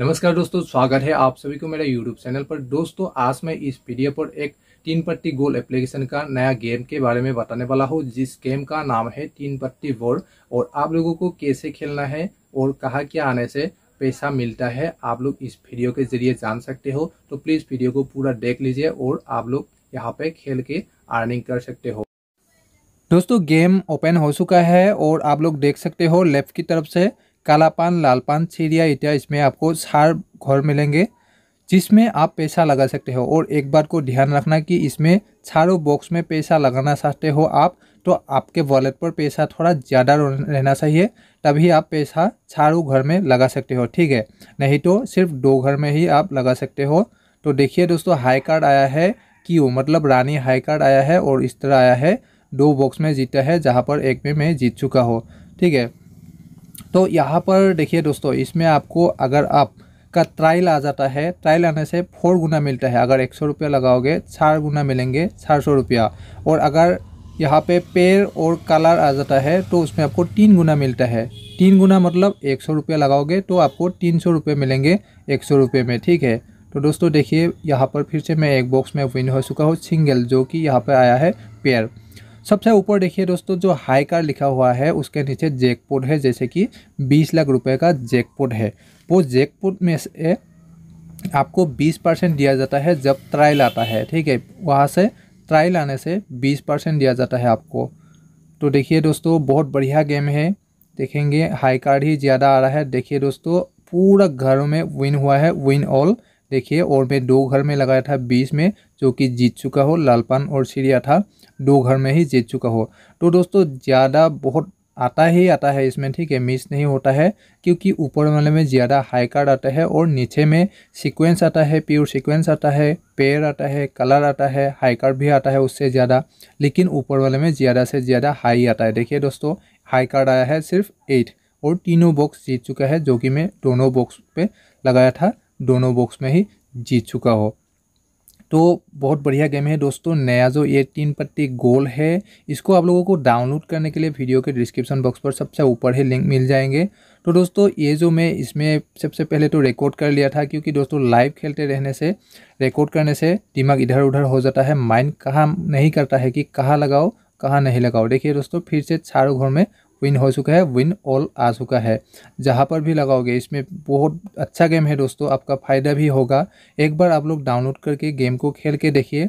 नमस्कार दोस्तों स्वागत है आप सभी को मेरे यूट्यूब चैनल पर दोस्तों आज मैं इस वीडियो पर एक तीन पट्टी गोल एप्लीकेशन का नया गेम के बारे में बताने वाला हूँ जिस गेम का नाम है तीन पट्टी वर्ड और आप लोगों को कैसे खेलना है और कहाँ क्या आने से पैसा मिलता है आप लोग इस वीडियो के जरिए जान सकते हो तो प्लीज़ वीडियो को पूरा देख लीजिए और आप लोग यहाँ पे खेल के अर्निंग कर सकते हो दोस्तों गेम ओपन हो चुका है और आप लोग देख सकते हो लेफ्ट की तरफ से काला पान लाल पान छीरिया इत्या इसमें आपको चार घर मिलेंगे जिसमें आप पैसा लगा सकते हो और एक बात को ध्यान रखना कि इसमें चारों बॉक्स में पैसा लगाना चाहते हो आप तो आपके वॉलेट पर पैसा थोड़ा ज़्यादा रहना चाहिए तभी आप पैसा चारों घर में लगा सकते हो ठीक है नहीं तो सिर्फ दो घर में ही आप लगा सकते हो तो देखिए दोस्तों हाई कार्ड आया है क्यू मतलब रानी हाई कार्ड आया है और इस तरह आया है दो बॉक्स में जीता है जहाँ पर एक में मैं जीत चुका हो ठीक है तो यहाँ पर देखिए दोस्तों इसमें आपको अगर आप का ट्रायल आ जाता है ट्रायल आने से फोर गुना मिलता है अगर एक सौ रुपया लगाओगे चार गुना मिलेंगे चार सौ रुपया और अगर यहाँ पे पेड़ और कलर आ जाता है तो उसमें आपको तीन गुना मिलता है तीन गुना मतलब एक सौ रुपया लगाओगे तो आपको तीन सौ रुपये मिलेंगे एक सौ रुपये में ठीक है तो दोस्तों देखिए यहाँ पर फिर से मैं एक बॉक्स में विन हो चुका हूँ सिंगल जो कि यहाँ पर आया है पेयर सबसे ऊपर देखिए दोस्तों जो हाई कार लिखा हुआ है उसके नीचे जैकपॉट है जैसे कि बीस लाख रुपए का जैकपॉट है वो जैकपॉट में से आपको बीस परसेंट दिया जाता है जब ट्रायल आता है ठीक है वहाँ से ट्रायल आने से बीस परसेंट दिया जाता है आपको तो देखिए दोस्तों बहुत बढ़िया गेम है देखेंगे हाई कार्ड ही ज़्यादा आ रहा है देखिए दोस्तों पूरा घर में विन हुआ है विन ऑल देखिए और मैं दो घर में लगाया था बीस में जो कि जीत चुका हो लालपान और सीरिया था दो घर में ही जीत चुका हो तो दोस्तों ज़्यादा बहुत आता ही आता है इसमें ठीक है मिस नहीं होता है क्योंकि ऊपर वाले में ज़्यादा हाई कार्ड आता है और नीचे में सीक्वेंस आता है प्योर सीक्वेंस आता है पेयर आता है कलर आता है हाई कार्ड भी आता है उससे ज़्यादा लेकिन ऊपर वाले में ज़्यादा से ज़्यादा हाई आता है देखिए दोस्तों हाई कार्ड आया है सिर्फ एट और तीनों बॉक्स जीत चुका है जो कि मैं दोनों बॉक्स पर लगाया था दोनों बॉक्स में ही जीत चुका हो तो बहुत बढ़िया गेम है दोस्तों नया जो ये तीन पट्टी गोल है इसको आप लोगों को डाउनलोड करने के लिए वीडियो के डिस्क्रिप्शन बॉक्स पर सबसे ऊपर ही लिंक मिल जाएंगे तो दोस्तों ये जो मैं इसमें सबसे पहले तो रिकॉर्ड कर लिया था क्योंकि दोस्तों लाइव खेलते रहने से रिकॉर्ड करने से दिमाग इधर उधर हो जाता है माइंड कहाँ नहीं करता है कि कहाँ लगाओ कहाँ नहीं लगाओ देखिए दोस्तों फिर से चारों घर में विन हो चुका है विन ऑल आ चुका है जहाँ पर भी लगाओगे इसमें बहुत अच्छा गेम है दोस्तों आपका फ़ायदा भी होगा एक बार आप लोग डाउनलोड करके गेम को खेल के देखिए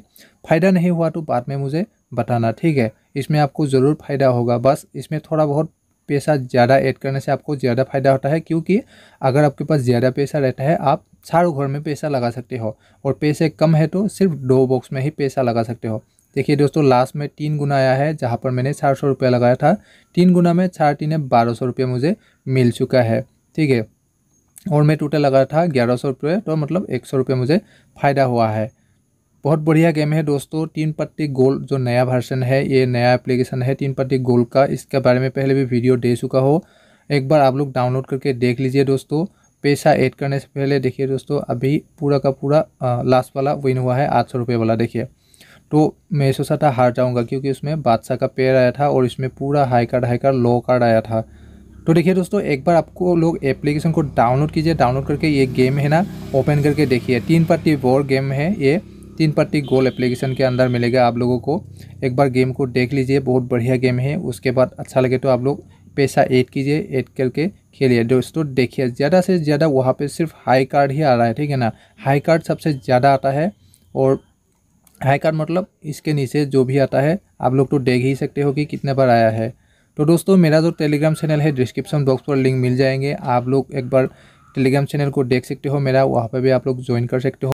फ़ायदा नहीं हुआ तो बाद में मुझे बताना ठीक है इसमें आपको ज़रूर फ़ायदा होगा बस इसमें थोड़ा बहुत पैसा ज़्यादा ऐड करने से आपको ज़्यादा फायदा होता है क्योंकि अगर आपके पास ज़्यादा पैसा रहता है आप चारों घर में पैसा लगा सकते हो और पैसे कम है तो सिर्फ दो बॉक्स में ही पैसा लगा सकते हो देखिए दोस्तों लास्ट में तीन गुना आया है जहाँ पर मैंने चार सौ रुपया लगाया था तीन गुना में चार तीन बारह सौ रुपया मुझे मिल चुका है ठीक है और मैं टोटल लगाया था ग्यारह सौ रुपये तो मतलब एक सौ रुपये मुझे फ़ायदा हुआ है बहुत बढ़िया गेम है दोस्तों तीन पट्टी गोल जो नया वर्सन है ये नया एप्लीकेशन है तीन पट्टी गोल का इसके बारे में पहले भी वीडियो दे चुका हो एक बार आप लोग डाउनलोड करके देख लीजिए दोस्तों पैसा ऐड करने से पहले देखिए दोस्तों अभी पूरा का पूरा लास्ट वाला विन हुआ है आठ सौ रुपये वाला देखिए तो मैं सोचा हार जाऊंगा क्योंकि उसमें बादशाह का पेड़ आया था और इसमें पूरा high card high card low card आया था तो देखिए दोस्तों एक बार आपको लोग एप्लीकेशन को डाउनलोड कीजिए डाउनलोड करके ये गेम है ना ओपन करके देखिए तीन पार्टी वॉर गेम है ये तीन पार्टी गोल एप्लीकेशन के अंदर मिलेगा आप लोगों को एक बार गेम को देख लीजिए बहुत बढ़िया गेम है उसके बाद अच्छा लगे तो आप लोग पैसा ऐड कीजिए ऐड करके खेलिए दोस्तों देखिए ज़्यादा से ज़्यादा वहाँ पे सिर्फ हाई कार्ड ही आ रहा है ठीक है ना हाई कार्ड सबसे ज़्यादा आता है और हाई कार्ड मतलब इसके नीचे जो भी आता है आप लोग तो देख ही सकते हो कि कितने बार आया है तो दोस्तों मेरा जो टेलीग्राम चैनल है डिस्क्रिप्शन बॉक्स पर लिंक मिल जाएंगे आप लोग एक बार टेलीग्राम चैनल को देख सकते हो मेरा वहाँ पर भी आप लोग ज्वाइन कर सकते हो